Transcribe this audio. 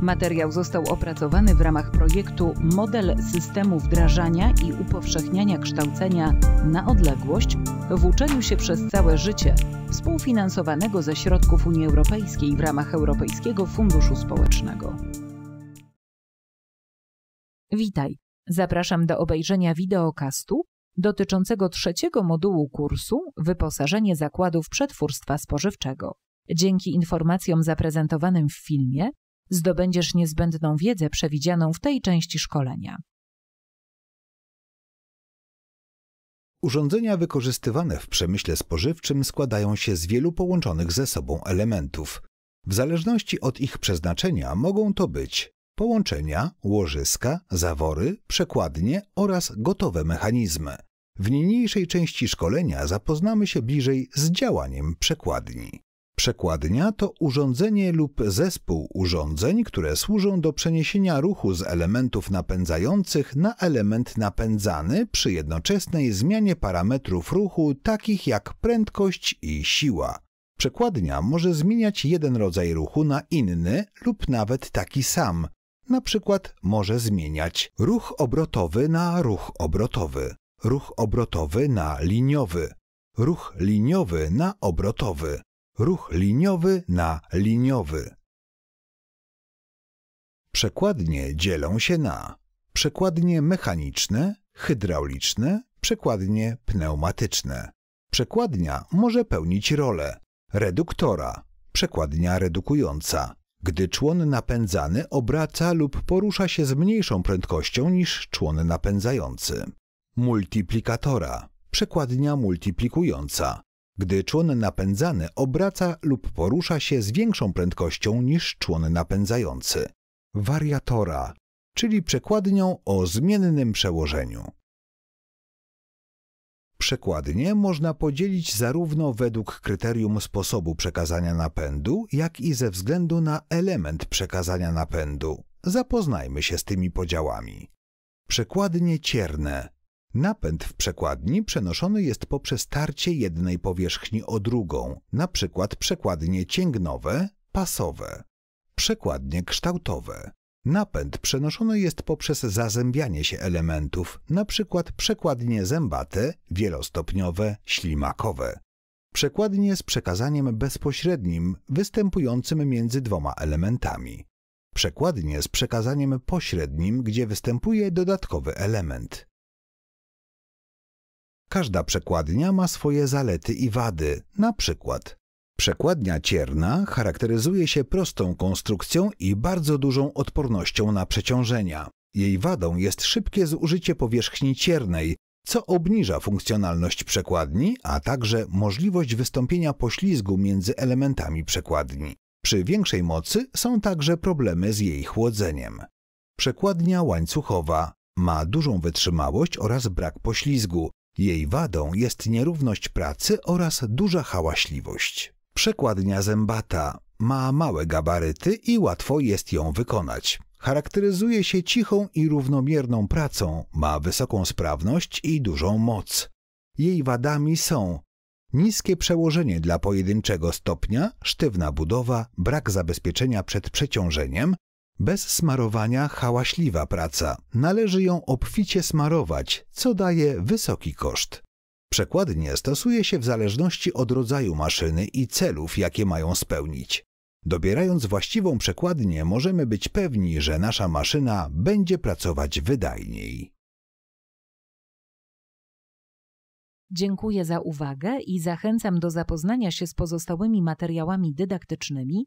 Materiał został opracowany w ramach projektu Model systemu wdrażania i upowszechniania kształcenia na odległość w uczeniu się przez całe życie, współfinansowanego ze środków Unii Europejskiej w ramach Europejskiego Funduszu Społecznego. Witaj. Zapraszam do obejrzenia wideokastu dotyczącego trzeciego modułu kursu Wyposażenie zakładów przetwórstwa spożywczego. Dzięki informacjom zaprezentowanym w filmie zdobędziesz niezbędną wiedzę przewidzianą w tej części szkolenia. Urządzenia wykorzystywane w przemyśle spożywczym składają się z wielu połączonych ze sobą elementów. W zależności od ich przeznaczenia mogą to być połączenia, łożyska, zawory, przekładnie oraz gotowe mechanizmy. W niniejszej części szkolenia zapoznamy się bliżej z działaniem przekładni. Przekładnia to urządzenie lub zespół urządzeń, które służą do przeniesienia ruchu z elementów napędzających na element napędzany przy jednoczesnej zmianie parametrów ruchu takich jak prędkość i siła. Przekładnia może zmieniać jeden rodzaj ruchu na inny lub nawet taki sam. Na przykład może zmieniać ruch obrotowy na ruch obrotowy, ruch obrotowy na liniowy, ruch liniowy na obrotowy ruch liniowy na liniowy. Przekładnie dzielą się na przekładnie mechaniczne, hydrauliczne, przekładnie pneumatyczne. Przekładnia może pełnić rolę reduktora, przekładnia redukująca, gdy człon napędzany obraca lub porusza się z mniejszą prędkością niż człon napędzający. Multiplikatora, przekładnia multiplikująca, gdy człon napędzany obraca lub porusza się z większą prędkością niż człon napędzający. Wariatora, czyli przekładnią o zmiennym przełożeniu. Przekładnie można podzielić zarówno według kryterium sposobu przekazania napędu, jak i ze względu na element przekazania napędu. Zapoznajmy się z tymi podziałami. Przekładnie cierne Napęd w przekładni przenoszony jest poprzez tarcie jednej powierzchni o drugą, np. przekładnie cięgnowe, pasowe, przekładnie kształtowe. Napęd przenoszony jest poprzez zazębianie się elementów, np. przekładnie zębate, wielostopniowe, ślimakowe. Przekładnie z przekazaniem bezpośrednim występującym między dwoma elementami. Przekładnie z przekazaniem pośrednim, gdzie występuje dodatkowy element. Każda przekładnia ma swoje zalety i wady, na przykład przekładnia cierna charakteryzuje się prostą konstrukcją i bardzo dużą odpornością na przeciążenia. Jej wadą jest szybkie zużycie powierzchni ciernej, co obniża funkcjonalność przekładni, a także możliwość wystąpienia poślizgu między elementami przekładni. Przy większej mocy są także problemy z jej chłodzeniem. Przekładnia łańcuchowa ma dużą wytrzymałość oraz brak poślizgu, jej wadą jest nierówność pracy oraz duża hałaśliwość. Przekładnia zębata ma małe gabaryty i łatwo jest ją wykonać. Charakteryzuje się cichą i równomierną pracą, ma wysoką sprawność i dużą moc. Jej wadami są niskie przełożenie dla pojedynczego stopnia, sztywna budowa, brak zabezpieczenia przed przeciążeniem, bez smarowania hałaśliwa praca. Należy ją obficie smarować, co daje wysoki koszt. Przekładnie stosuje się w zależności od rodzaju maszyny i celów, jakie mają spełnić. Dobierając właściwą przekładnię, możemy być pewni, że nasza maszyna będzie pracować wydajniej. Dziękuję za uwagę i zachęcam do zapoznania się z pozostałymi materiałami dydaktycznymi